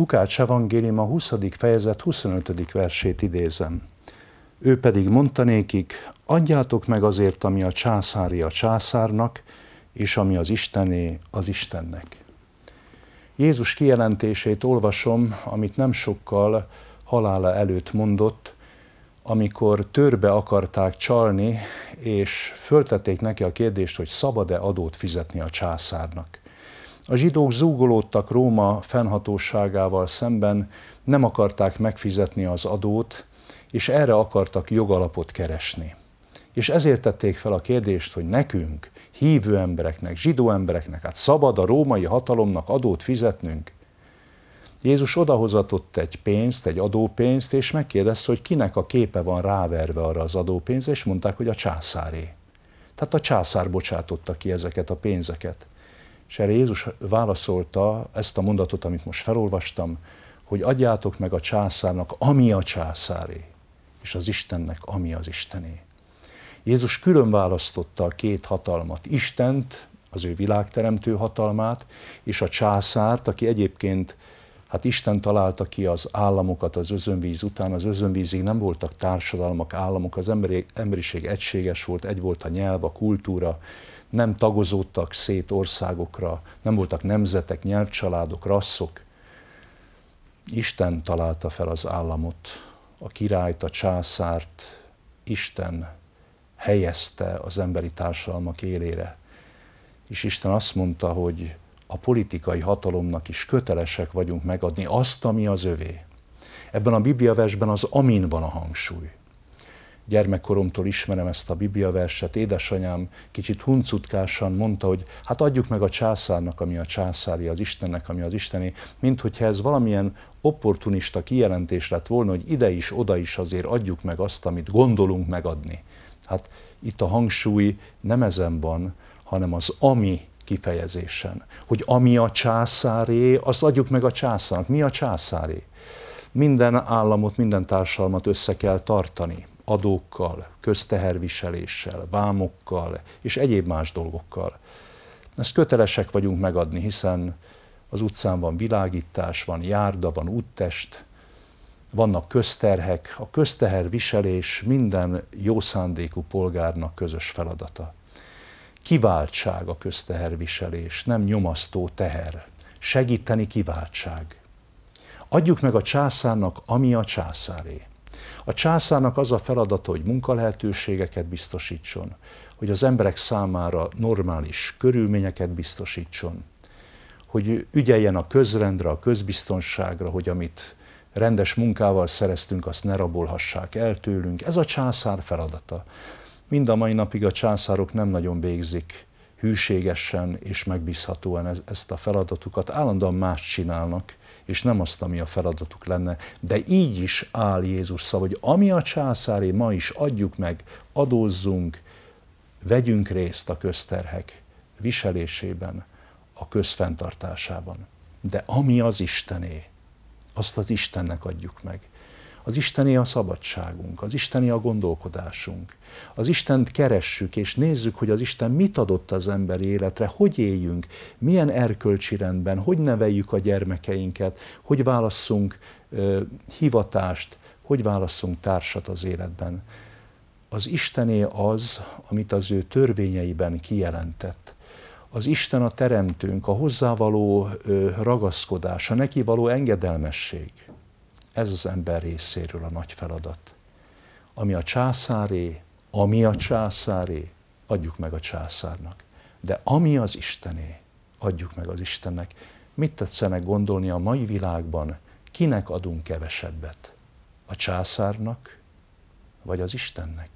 Lukács evangélium a 20. fejezet 25. versét idézem. Ő pedig mondta nékik, adjátok meg azért, ami a császári a császárnak, és ami az Istené az Istennek. Jézus kijelentését olvasom, amit nem sokkal halála előtt mondott, amikor törbe akarták csalni, és föltették neki a kérdést, hogy szabad-e adót fizetni a császárnak. A zsidók zúgolódtak Róma fennhatóságával szemben, nem akarták megfizetni az adót, és erre akartak jogalapot keresni. És ezért tették fel a kérdést, hogy nekünk, hívő embereknek, zsidó embereknek, hát szabad a római hatalomnak adót fizetnünk? Jézus odahozatott egy pénzt, egy adópénzt, és megkérdezte, hogy kinek a képe van ráverve arra az adópénz, és mondták, hogy a császáré. Tehát a császár bocsátotta ki ezeket a pénzeket. És erre Jézus válaszolta ezt a mondatot, amit most felolvastam, hogy adjátok meg a császárnak, ami a császáré, és az Istennek, ami az Istené. Jézus külön választotta a két hatalmat, Istent, az ő világteremtő hatalmát, és a császárt, aki egyébként Hát Isten találta ki az államokat az özönvíz után, az özönvízig nem voltak társadalmak, államok, az emberi, emberiség egységes volt, egy volt a nyelv, a kultúra, nem tagozódtak szét országokra, nem voltak nemzetek, nyelvcsaládok, rasszok. Isten találta fel az államot, a királyt, a császárt, Isten helyezte az emberi társadalmak élére. És Isten azt mondta, hogy a politikai hatalomnak is kötelesek vagyunk megadni azt, ami az övé. Ebben a bibliaversben az amin van a hangsúly. Gyermekkoromtól ismerem ezt a bibliaverset, édesanyám kicsit huncutkásan mondta, hogy hát adjuk meg a császárnak, ami a császári, az Istennek, ami az Isteni, mint hogyha ez valamilyen opportunista kijelentés lett volna, hogy ide is, oda is azért adjuk meg azt, amit gondolunk megadni. Hát itt a hangsúly nem ezen van, hanem az ami kifejezésen. Hogy ami a császáré, azt adjuk meg a császárnak. Mi a császáré? Minden államot, minden társadalmat össze kell tartani adókkal, közteherviseléssel, vámokkal és egyéb más dolgokkal. Ezt kötelesek vagyunk megadni, hiszen az utcán van világítás, van járda, van úttest, vannak közterhek. A közteherviselés minden jó szándékú polgárnak közös feladata. Kiváltság a közteherviselés, nem nyomasztó teher. Segíteni kiváltság. Adjuk meg a császárnak, ami a császáré. A császárnak az a feladata, hogy munkalehetőségeket biztosítson, hogy az emberek számára normális körülményeket biztosítson, hogy ügyeljen a közrendre, a közbiztonságra, hogy amit rendes munkával szereztünk, azt ne rabolhassák el tőlünk. Ez a császár feladata mind a mai napig a császárok nem nagyon végzik hűségesen és megbízhatóan ez, ezt a feladatukat, állandóan más csinálnak, és nem azt, ami a feladatuk lenne. De így is áll Jézus szava, hogy ami a császári ma is adjuk meg, adózzunk, vegyünk részt a közterhek viselésében, a közfenntartásában. De ami az Istené, azt az Istennek adjuk meg. Az Istené a szabadságunk, az Istené a gondolkodásunk. Az Istent keressük, és nézzük, hogy az Isten mit adott az emberi életre, hogy éljünk, milyen erkölcsi rendben, hogy neveljük a gyermekeinket, hogy válasszunk ö, hivatást, hogy válasszunk társat az életben. Az Istené az, amit az ő törvényeiben kijelentett az Isten a teremtőnk, a hozzávaló ragaszkodás, a neki való engedelmesség. Ez az ember részéről a nagy feladat. Ami a császáré, ami a császáré, adjuk meg a császárnak. De ami az Istené, adjuk meg az Istennek. Mit tetszene gondolni a mai világban, kinek adunk kevesebbet? A császárnak, vagy az Istennek?